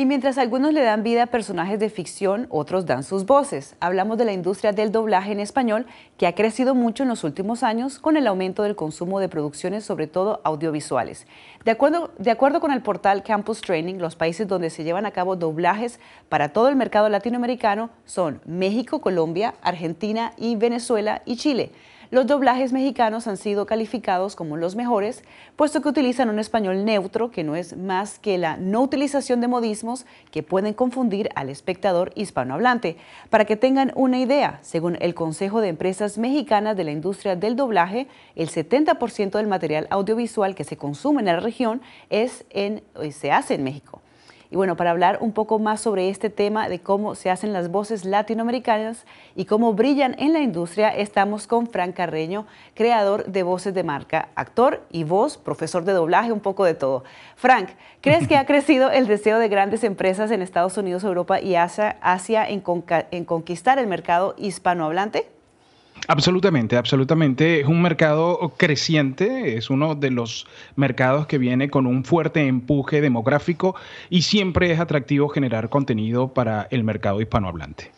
Y mientras algunos le dan vida a personajes de ficción, otros dan sus voces. Hablamos de la industria del doblaje en español, que ha crecido mucho en los últimos años con el aumento del consumo de producciones, sobre todo audiovisuales. De acuerdo, con el portal Campus Training, los países donde se llevan a cabo doblajes para todo el mercado latinoamericano son México, Colombia, Argentina y Venezuela y Chile los doblajes mexicanos han sido calificados como los mejores, puesto que utilizan un español neutro que no es más que la no utilización de modismos que pueden confundir al espectador hispanohablante. Para que tengan una idea, según el Consejo de Empresas Mexicanas de la Industria del Doblaje, el 70% del material audiovisual que se consume en la región es eh, se hace en México. Y bueno, para hablar un poco más sobre este tema de cómo se hacen las voces latinoamericanas y cómo brillan en la industria, estamos con Frank Carreño, creador de Voces de Marca, actor y voz, profesor de doblaje, un poco de todo. Frank, ¿crees que ha crecido el deseo de grandes empresas en Estados Unidos, Europa y Asia, en conquistar el mercado hispanohablante? Absolutamente, absolutamente. Es un mercado creciente, es uno de los mercados que viene con un fuerte empuje demográfico y siempre es atractivo generar contenido para el mercado hispanohablante.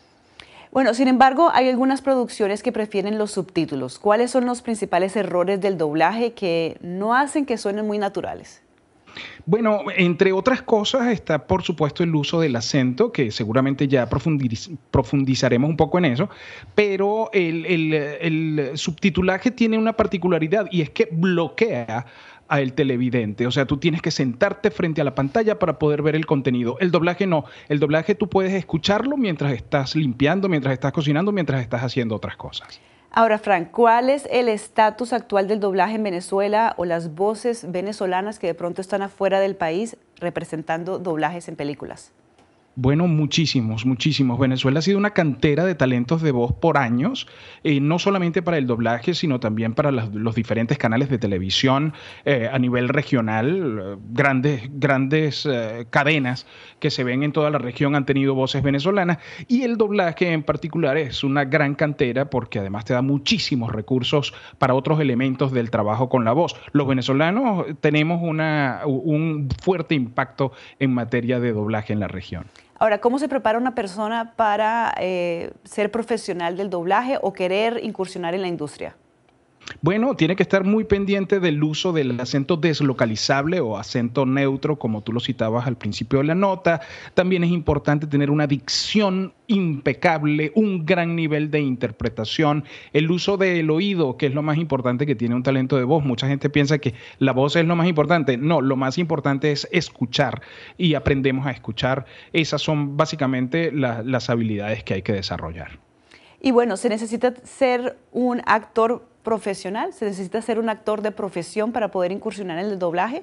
Bueno, sin embargo, hay algunas producciones que prefieren los subtítulos. ¿Cuáles son los principales errores del doblaje que no hacen que suenen muy naturales? Bueno, entre otras cosas está, por supuesto, el uso del acento, que seguramente ya profundizaremos un poco en eso, pero el, el subtitulaje tiene una particularidad y es que bloquea al televidente. O sea, tú tienes que sentarte frente a la pantalla para poder ver el contenido. El doblaje no. El doblaje tú puedes escucharlo mientras estás limpiando, mientras estás cocinando, mientras estás haciendo otras cosas. Ahora, Frank, ¿cuál es el estatus actual del doblaje en Venezuela o las voces venezolanas que de pronto están afuera del país representando doblajes en películas? Bueno, muchísimos, muchísimos. Venezuela ha sido una cantera de talentos de voz por años, eh, no solamente para el doblaje, sino también para los diferentes canales de televisión eh, a nivel regional. Grandes, grandes eh, cadenas que se ven en toda la región han tenido voces venezolanas y el doblaje en particular es una gran cantera porque además te da muchísimos recursos para otros elementos del trabajo con la voz. Los venezolanos tenemos una, un fuerte impacto en materia de doblaje en la región. Ahora, ¿cómo se prepara una persona para eh, ser profesional del doblaje o querer incursionar en la industria? Bueno, tiene que estar muy pendiente del uso del acento deslocalizable o acento neutro, como tú lo citabas al principio de la nota. También es importante tener una dicción impecable, un gran nivel de interpretación, el uso del oído, que es lo más importante que tiene un talento de voz. Mucha gente piensa que la voz es lo más importante. No, lo más importante es escuchar y aprendemos a escuchar. Esas son básicamente las habilidades que hay que desarrollar. Y bueno, se necesita ser un actor profesional? ¿Se necesita ser un actor de profesión para poder incursionar en el doblaje?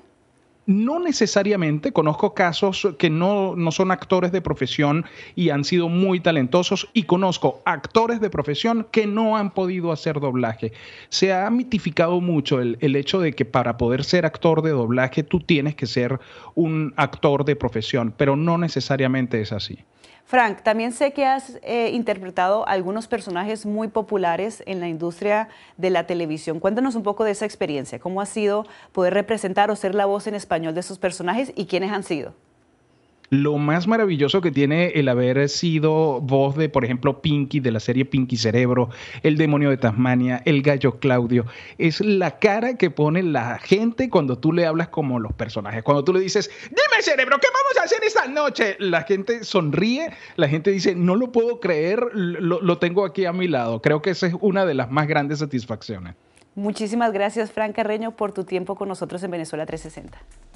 No necesariamente, conozco casos que no, son actores de profesión y han sido muy talentosos y conozco actores de profesión que no han podido hacer doblaje. Se ha mitificado mucho el hecho de que para poder ser actor de doblaje tú tienes que ser un actor de profesión, pero no necesariamente es así. Frank, también sé que has eh, interpretado algunos personajes muy populares en la industria de la televisión. Cuéntanos un poco de esa experiencia. ¿Cómo ha sido poder representar o ser la voz en español de esos personajes y quiénes han sido? lo más maravilloso que tiene el haber sido voz de, por ejemplo, Pinky, de la serie Pinky Cerebro, El Demonio de Tasmania, El Gallo Claudio, es la cara que pone la gente cuando tú le hablas como los personajes. Cuando tú le dices, dime cerebro, ¿qué vamos a hacer esta noche? La gente sonríe, la gente dice, no lo puedo creer, lo, tengo aquí a mi lado. Creo que esa es una de las más grandes satisfacciones. Muchísimas gracias, Fran Carreño, por tu tiempo con nosotros en Venezuela 360.